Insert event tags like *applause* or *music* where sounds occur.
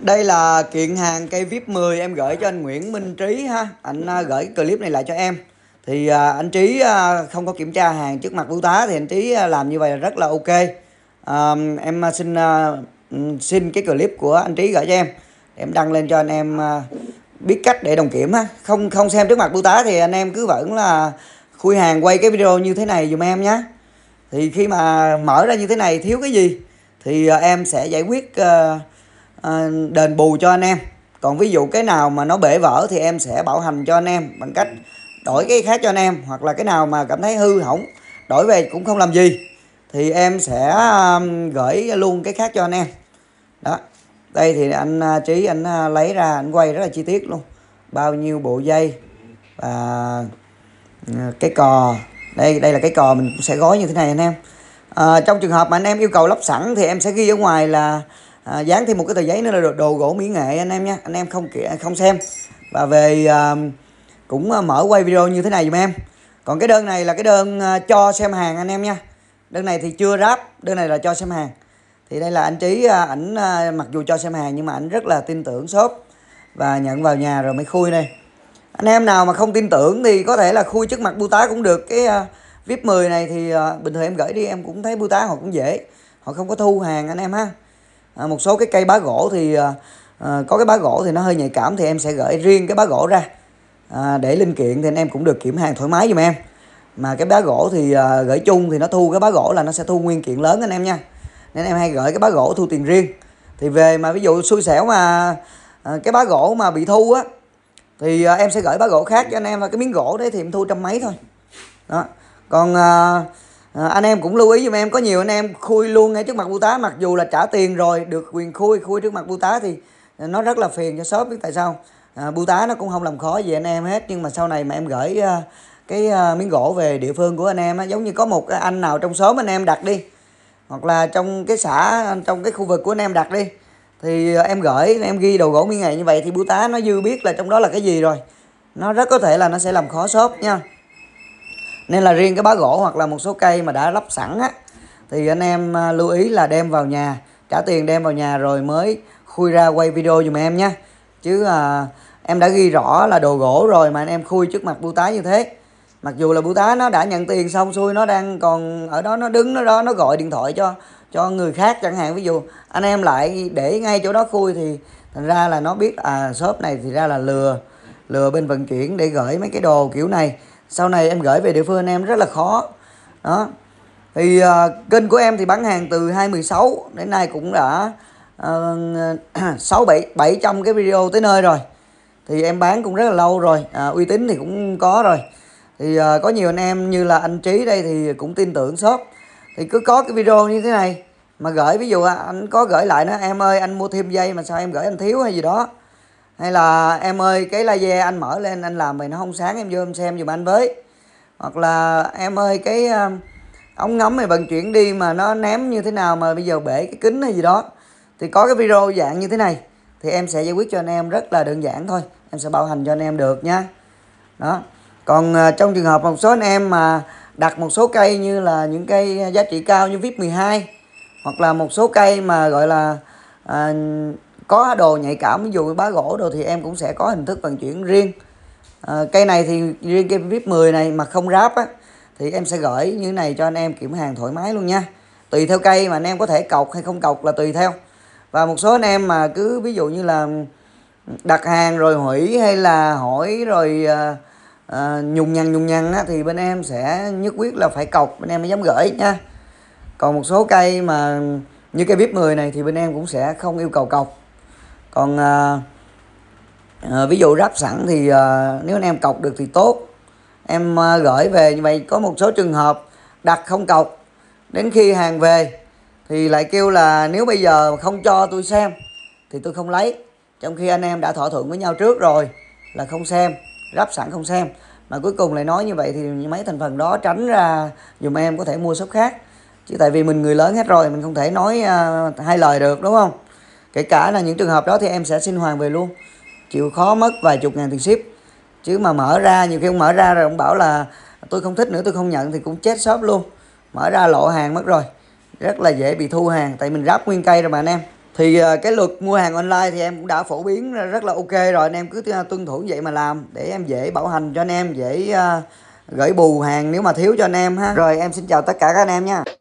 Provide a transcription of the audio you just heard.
Đây là kiện hàng cây VIP 10 em gửi cho anh Nguyễn Minh Trí ha. Anh à, gửi clip này lại cho em. Thì à, anh Trí à, không có kiểm tra hàng trước mặt bưu tá thì anh Trí làm như vậy là rất là ok. em xin ừ, xin cái clip của anh Trí gửi cho em. Em đăng lên cho anh em biết cách để đồng kiểm ha. Không không xem trước mặt bưu tá thì anh em cứ vẫn là khui hàng quay cái video như thế này dùm em nhé. Thì khi mà mở ra như thế này thiếu cái gì thì em sẽ giải quyết à, Ờ, đền bù cho anh em còn ví dụ cái nào mà nó bể vỡ thì em sẽ bảo hành cho anh em bằng cách đổi cái khác cho anh em hoặc là cái nào mà cảm thấy hư hỏng đổi về cũng không làm gì thì em sẽ gửi luôn cái khác cho anh em đó đây thì anh à, trí anh à, lấy ra anh quay rất là chi tiết luôn bao nhiêu bộ dây và à, cái cò đây đây là cái cò mình sẽ gói như thế này anh em à, trong trường hợp mà anh em yêu cầu lắp sẵn thì em sẽ ghi ở ngoài là à, dán thêm một cái tờ giấy nữa là đồ, đồ gỗ mỹ nghệ anh em nha anh em không kể, không xem và về à, cũng à, mở quay video như thế này dùm em còn cái đơn này là cái đơn à, cho xem hàng anh em nha đơn này thì chưa ráp đơn này là cho xem hàng thì đây là anh trí à, ảnh mặc dù cho xem hàng nhưng mà ảnh rất là tin tưởng shop và nhận vào nhà rồi mới khui đây anh em nào mà không tin tưởng thì có thể là khui trước mặt bưu tá cũng được cái vip 10 này thì bình thường em gửi đi em cũng thấy bưu tá họ cũng dễ họ không có thu hàng anh em ha à, một số cái cây bá gỗ thì à, à, có cái bá gỗ thì nó hơi nhạy cảm thì em sẽ gửi riêng cái bá gỗ ra à, để linh kiện thì anh em cũng được kiểm hàng thoải mái giùm em mà cái bá gỗ thì à, gửi chung thì nó thu cái bá gỗ là nó sẽ thu nguyên kiện lớn anh em nha nên em hay gửi cái bá gỗ thu tiền riêng thì về mà ví dụ xui xẻo mà à, cái bá gỗ mà bị thu á thì à, em sẽ gửi bá gỗ khác cho anh em và cái miếng gỗ đấy thì em thu trăm mấy thôi đó còn à, Ờ, anh em cũng lưu ý giùm em có nhiều anh em khui luôn ngay trước mặt bưu tá mặc dù là trả tiền rồi được quyền khui khui trước mặt bưu tá thì ờ, nó rất là phiền cho shop biết tại sao à, bưu tá nó cũng không làm khó gì anh em hết nhưng mà sau này mà em gửi uh, cái uh, miếng gỗ về địa phương của anh em á, giống như có một anh nào trong xóm anh em đặt đi hoặc là trong cái xã trong cái khu vực của anh em đặt đi thì em gửi em ghi đồ gỗ miếng ngày như vậy thì bưu tá nó dư biết là trong đó là cái gì rồi nó rất có thể là nó sẽ làm khó shop nha nên là riêng cái bá gỗ hoặc là một số cây mà đã lắp sẵn á thì anh em à, lưu ý là đem vào nhà trả tiền đem vào nhà rồi mới khui ra quay video dùm em nhé chứ à, em đã ghi rõ là đồ gỗ rồi mà anh em khui trước mặt bưu tá như thế mặc dù là bưu tá nó đã nhận tiền xong xuôi nó đang còn ở đó nó đứng nó đó nó gọi điện thoại cho cho người khác chẳng hạn ví dụ anh em lại để ngay chỗ đó khui thì thành ra là nó biết à shop này thì ra là lừa lừa bên vận chuyển để gửi mấy cái đồ kiểu này sau này em gửi về địa phương anh em rất là khó đó thì uh, kênh của em thì bán hàng từ 2016 đến nay cũng đã ờ, *clears throat* sáu bảy bảy trăm cái video tới nơi rồi thì em bán cũng rất là lâu rồi à, uy tín thì cũng có rồi thì uh, có nhiều anh em như là anh trí đây thì cũng tin tưởng shop thì cứ có cái video như thế này mà gửi ví dụ à, anh có gửi lại nó em ơi anh mua thêm dây mà sao em gửi anh thiếu hay gì đó hay là em ơi cái laser anh mở lên anh làm mày nó không sáng em vô em xem dùm anh với hoặc là em ơi cái ờ, ống ngắm này vận chuyển đi mà nó ném như thế nào mà bây giờ bể cái kính hay gì đó thì có cái video dạng như thế này thì em sẽ giải quyết cho anh em rất là đơn giản thôi em sẽ bảo hành cho anh em được nha đó còn ờ, trong trường hợp một số anh em mà đặt một số cây như là những cây giá trị cao như VIP 12 hoặc là một số cây mà gọi là à, có đồ nhạy cảm ví dụ bá gỗ đồ thì em cũng sẽ có hình thức vận chuyển riêng à, cây này thì riêng cây vip 10 này mà không ráp á thì em sẽ gửi như này cho anh em kiểm hàng thoải mái luôn nha tùy theo cây mà anh em có thể cọc hay không cọc là tùy theo và một số anh em mà cứ ví dụ như là đặt hàng rồi hủy hay là hỏi rồi à, à, nhùng nhằn nhùng nhằn á, thì bên em sẽ nhất quyết là phải cọc bên em mới dám gửi nha còn một số cây mà như cây vip 10 này thì bên em cũng sẽ không yêu cầu cọc còn à, à, ví dụ ráp sẵn thì à, nếu anh em cọc được thì tốt em à, gửi về như vậy có một số trường hợp đặt không cọc đến khi hàng về thì lại kêu là nếu bây giờ không cho tôi xem thì tôi không lấy trong khi anh em đã thỏa thuận với nhau trước rồi là không xem ráp sẵn không xem mà cuối cùng lại nói như vậy thì mấy thành phần đó tránh ra dùm em có thể mua shop khác chứ tại vì mình người lớn hết rồi mình không thể nói uh, hai lời được đúng không kể cả là những trường hợp đó thì em sẽ xin hoàn về luôn chịu khó mất vài chục ngàn tiền ship chứ mà mở ra nhiều khi ông mở ra rồi ông bảo là tôi không thích nữa tôi không nhận thì cũng chết shop luôn mở ra lộ hàng mất rồi rất là dễ bị thu hàng tại mình ráp nguyên cây rồi mà anh em thì ờ, cái luật mua hàng online thì em cũng đã phổ biến rất là ok rồi anh em cứ ờ, tuân thủ vậy mà làm để em dễ bảo hành cho anh em dễ ờ, gửi bù hàng nếu mà thiếu cho anh em ha rồi em xin chào tất cả các anh em nha